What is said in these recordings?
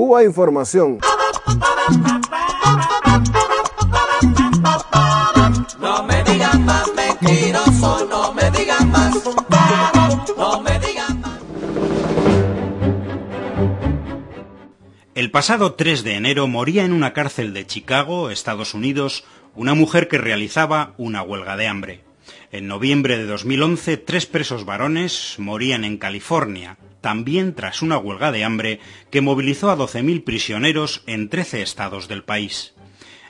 Cuba Información. El pasado 3 de enero moría en una cárcel de Chicago, Estados Unidos, una mujer que realizaba una huelga de hambre. En noviembre de 2011, tres presos varones morían en California, también tras una huelga de hambre que movilizó a 12.000 prisioneros en 13 estados del país.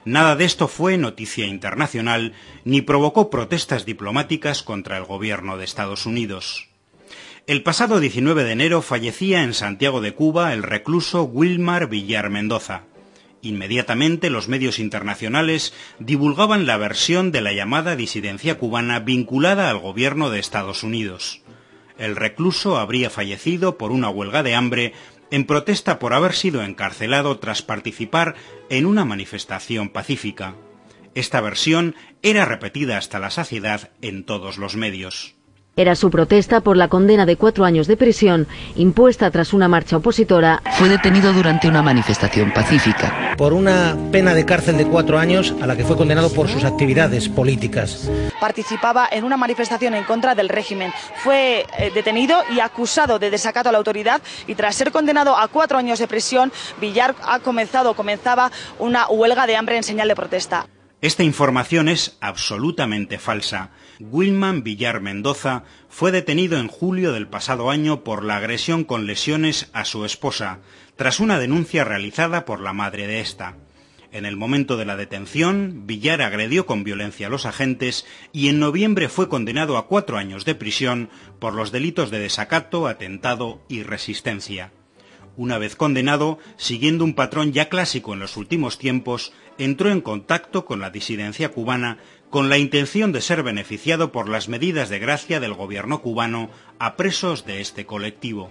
Nada de esto fue noticia internacional ni provocó protestas diplomáticas contra el gobierno de Estados Unidos. El pasado 19 de enero fallecía en Santiago de Cuba el recluso Wilmar Villar Mendoza. Inmediatamente los medios internacionales divulgaban la versión de la llamada disidencia cubana vinculada al gobierno de Estados Unidos el recluso habría fallecido por una huelga de hambre en protesta por haber sido encarcelado tras participar en una manifestación pacífica. Esta versión era repetida hasta la saciedad en todos los medios. Era su protesta por la condena de cuatro años de prisión impuesta tras una marcha opositora. Fue detenido durante una manifestación pacífica. Por una pena de cárcel de cuatro años a la que fue condenado por sus actividades políticas. Participaba en una manifestación en contra del régimen. Fue eh, detenido y acusado de desacato a la autoridad y tras ser condenado a cuatro años de prisión, Villar ha comenzado, comenzaba una huelga de hambre en señal de protesta. Esta información es absolutamente falsa. Wilman Villar Mendoza fue detenido en julio del pasado año por la agresión con lesiones a su esposa, tras una denuncia realizada por la madre de esta. En el momento de la detención, Villar agredió con violencia a los agentes y en noviembre fue condenado a cuatro años de prisión por los delitos de desacato, atentado y resistencia. Una vez condenado, siguiendo un patrón ya clásico en los últimos tiempos, entró en contacto con la disidencia cubana con la intención de ser beneficiado por las medidas de gracia del gobierno cubano a presos de este colectivo.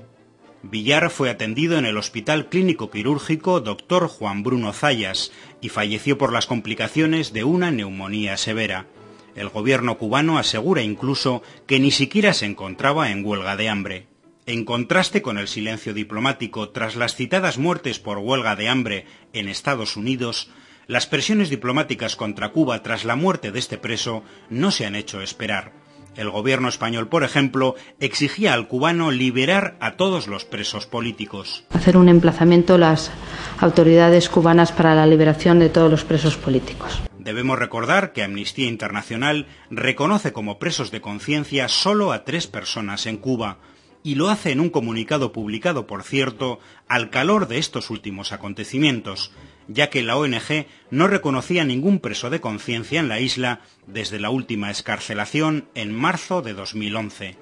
Villar fue atendido en el Hospital Clínico Quirúrgico Dr. Juan Bruno Zayas y falleció por las complicaciones de una neumonía severa. El gobierno cubano asegura incluso que ni siquiera se encontraba en huelga de hambre. En contraste con el silencio diplomático tras las citadas muertes por huelga de hambre en Estados Unidos, las presiones diplomáticas contra Cuba tras la muerte de este preso no se han hecho esperar. El gobierno español, por ejemplo, exigía al cubano liberar a todos los presos políticos. Hacer un emplazamiento las autoridades cubanas para la liberación de todos los presos políticos. Debemos recordar que Amnistía Internacional reconoce como presos de conciencia solo a tres personas en Cuba y lo hace en un comunicado publicado, por cierto, al calor de estos últimos acontecimientos, ya que la ONG no reconocía ningún preso de conciencia en la isla desde la última escarcelación en marzo de 2011.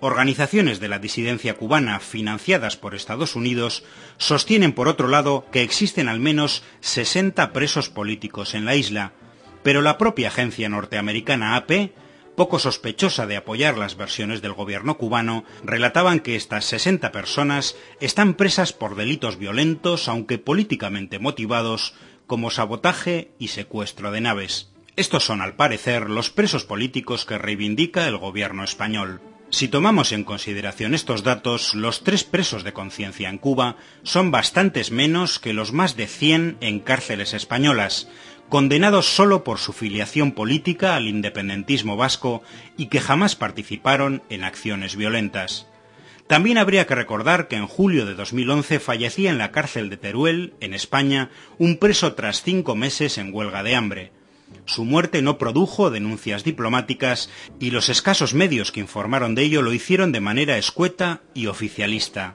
Organizaciones de la disidencia cubana financiadas por Estados Unidos sostienen, por otro lado, que existen al menos 60 presos políticos en la isla, pero la propia agencia norteamericana AP e poco sospechosa de apoyar las versiones del gobierno cubano, relataban que estas 60 personas están presas por delitos violentos, aunque políticamente motivados, como sabotaje y secuestro de naves. Estos son, al parecer, los presos políticos que reivindica el gobierno español. Si tomamos en consideración estos datos, los tres presos de conciencia en Cuba son bastantes menos que los más de 100 en cárceles españolas, condenados solo por su filiación política al independentismo vasco y que jamás participaron en acciones violentas. También habría que recordar que en julio de 2011 fallecía en la cárcel de Teruel, en España, un preso tras cinco meses en huelga de hambre. Su muerte no produjo denuncias diplomáticas y los escasos medios que informaron de ello lo hicieron de manera escueta y oficialista.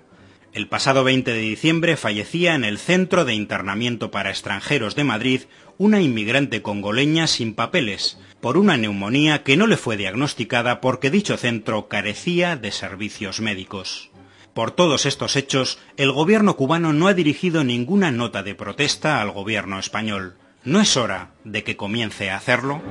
El pasado 20 de diciembre fallecía en el Centro de Internamiento para Extranjeros de Madrid una inmigrante congoleña sin papeles por una neumonía que no le fue diagnosticada porque dicho centro carecía de servicios médicos. Por todos estos hechos, el gobierno cubano no ha dirigido ninguna nota de protesta al gobierno español. ¿No es hora de que comience a hacerlo?